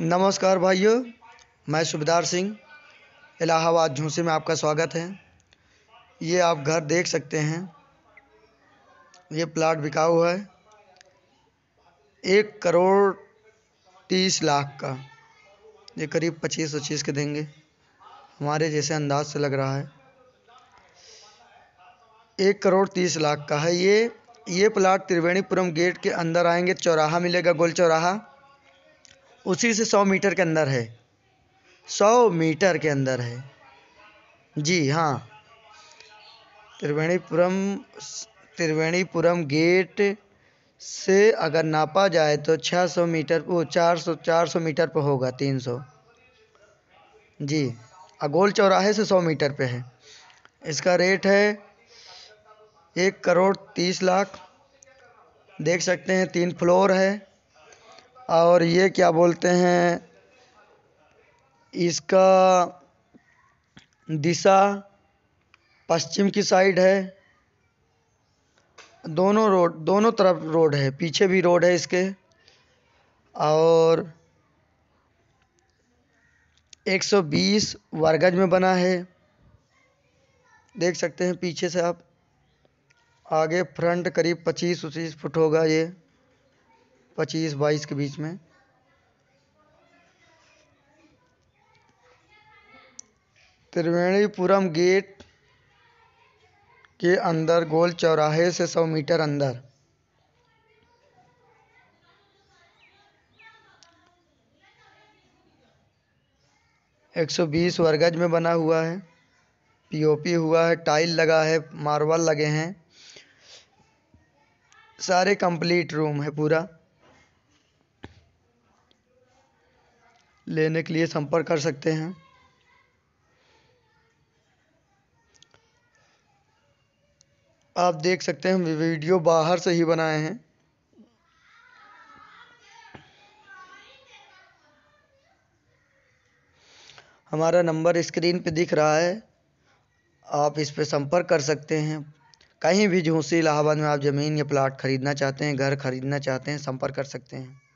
नमस्कार भाइयों मैं सुबेदार सिंह इलाहाबाद झूसे में आपका स्वागत है ये आप घर देख सकते हैं ये प्लाट बिकाऊ है एक करोड़ तीस लाख का ये करीब पच्चीस पच्चीस के देंगे हमारे जैसे अंदाज से लग रहा है एक करोड़ तीस लाख का है ये ये प्लाट त्रिवेणीपुरम गेट के अंदर आएंगे चौराहा मिलेगा गोल चौराहा उसी से सौ मीटर के अंदर है सौ मीटर के अंदर है जी हाँ त्रिवेणीपुरम त्रिवेणीपुरम गेट से अगर नापा जाए तो 600 मीटर वो 400 400 मीटर पर होगा 300 जी अगोल चौराहे से 100 मीटर पे है इसका रेट है एक करोड़ तीस लाख देख सकते हैं तीन फ्लोर है और ये क्या बोलते हैं इसका दिशा पश्चिम की साइड है दोनों रोड दोनों तरफ रोड है पीछे भी रोड है इसके और 120 वर्गज में बना है देख सकते हैं पीछे से आप आगे फ्रंट करीब 25 उचीस फुट होगा ये पच्चीस बाईस के बीच में त्रिवेणीपुरम गेट के अंदर गोल चौराहे से सौ मीटर अंदर एक सौ बीस वर्गज में बना हुआ है पीओपी हुआ है टाइल लगा है मार्बल लगे हैं सारे कंप्लीट रूम है पूरा लेने के लिए संपर्क कर सकते हैं आप देख सकते हैं हम वीडियो बाहर से ही बनाए हैं हमारा नंबर स्क्रीन पे दिख रहा है आप इस पे संपर्क कर सकते हैं कहीं भी झूसी इलाहाबाद में आप ज़मीन या प्लाट खरीदना चाहते हैं घर खरीदना चाहते हैं संपर्क कर सकते हैं